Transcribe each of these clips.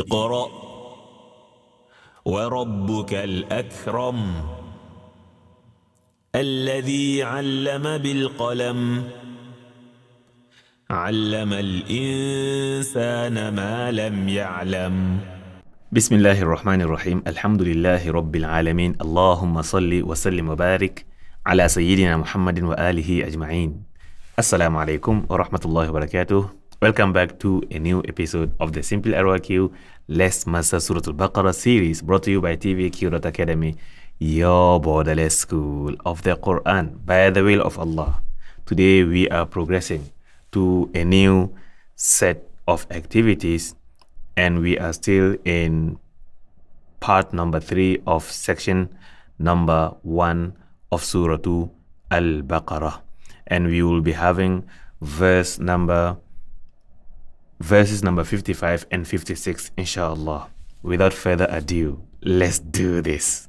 اقرأ وربك الأكرم الذي علم بالقلم علم الإنسان ما لم يعلم بسم الله الرحمن الرحيم الحمد لله رب العالمين اللهم صل وسلم وبارك على سيدنا محمد وآله أجمعين السلام عليكم ورحمة الله وبركاته Welcome back to a new episode of the Simple RYQ Let's Master Surah Al-Baqarah series brought to you by TVQ Academy, your borderless school of the Quran by the will of Allah. Today we are progressing to a new set of activities and we are still in part number 3 of section number 1 of Surah Al-Baqarah and we will be having verse number verses number 55 and 56, inshallah. Without further ado, let's do this.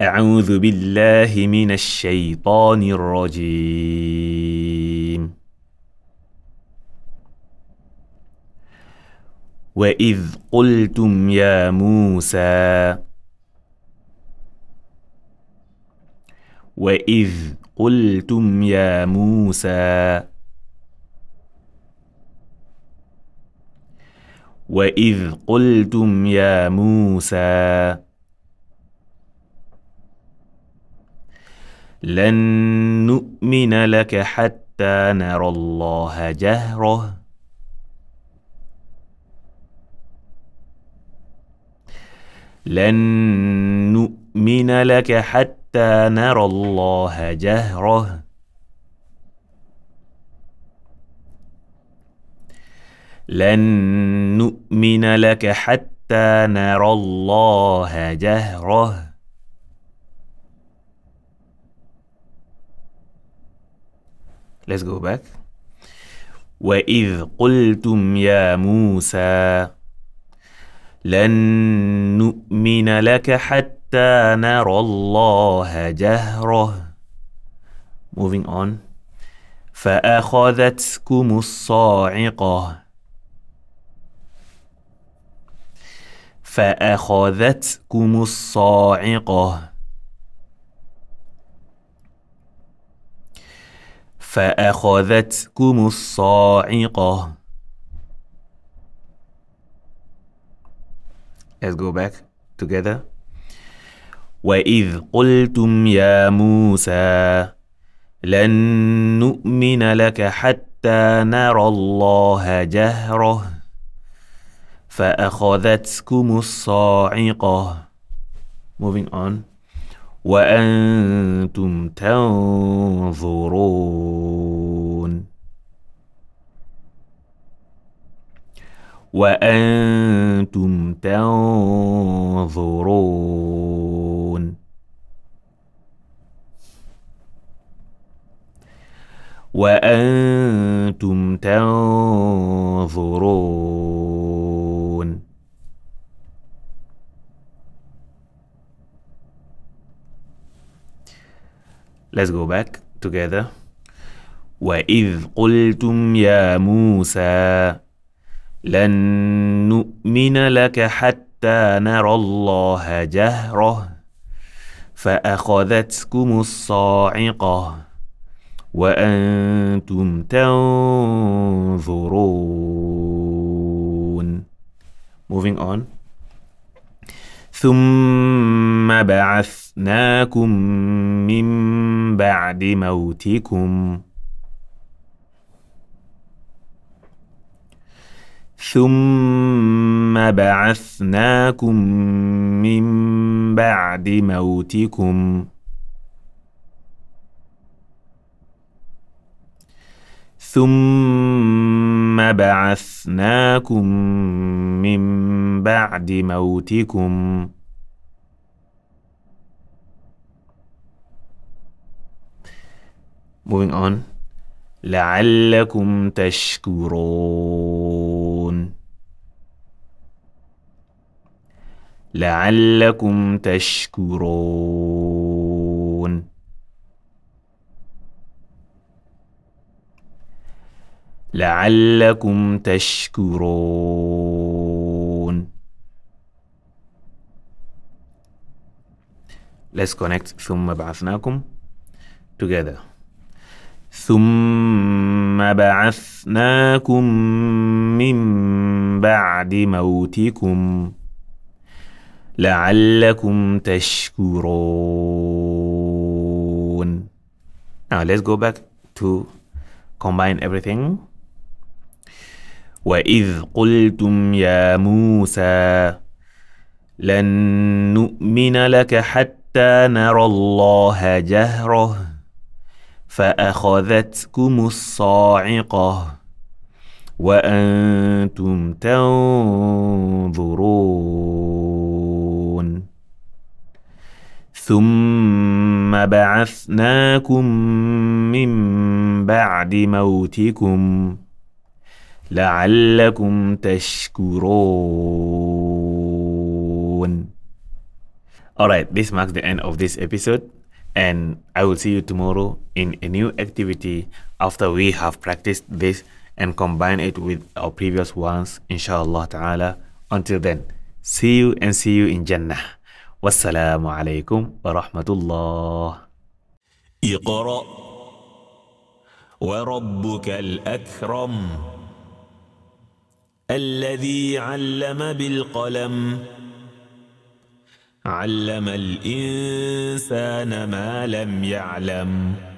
أعوذ بالله من الشيطان الرجيم وإذ قلتم يا موسى وإذ قلتم يا موسى واذ قلتم يا موسى لن نؤمن لك حتى نرى الله جهره لن نؤمن لك حتى نرى الله جهره لن نؤمن لك حتى نرى الله جهره Let's go back. وإذ قلتم يا موسى لن نؤمن لك حتى نرى الله جهرة moving on فأخذتكم الصاعقة فأخذتكم الصاعقة فأخذتكم الصاعقة Let's go back together وإذ قلتم يا موسى لن نؤمن لك حتى نرى الله جهره فأخذتكم الصاعقة moving on وأنتم تنظرون وأنتم تنظرون وأنتم تنظرون let's go back together وإذ قلتم يا موسى لن نؤمن لك حتى نرى الله جهرة فأخذتكم الصاعقة وأنتم تنظرون Moving on ثم بعثناكم من بعد موتكم ثم بعثناكم من بعد موتكم ثم ثم بعثناكم من بعد موتكم moving on لعلكم تشكرون لعلكم تشكرون لعلكم تشكرون let's connect ثم بعثناكم together ثم بعثناكم من بعد موتكم لعلكم تشكرون Now let's go back to combine everything وإذ قلتم يا موسى لن نؤمن لك حتى نرى الله جهرة فأخذتكم الصاعقة وأنتم تنظرون ثم بعثناكم من بعد موتكم لعلكم تشكرون Alright, this marks the end of this episode and I will see you tomorrow in a new activity after we have practiced this and combine it with our previous ones inshallah ta'ala. Until then, see you and see you in Jannah. Wassalamu alaikum wa rahmatullah. اقرأ وربك الأكرم الذي علم بالقلم علم الإنسان ما لم يعلم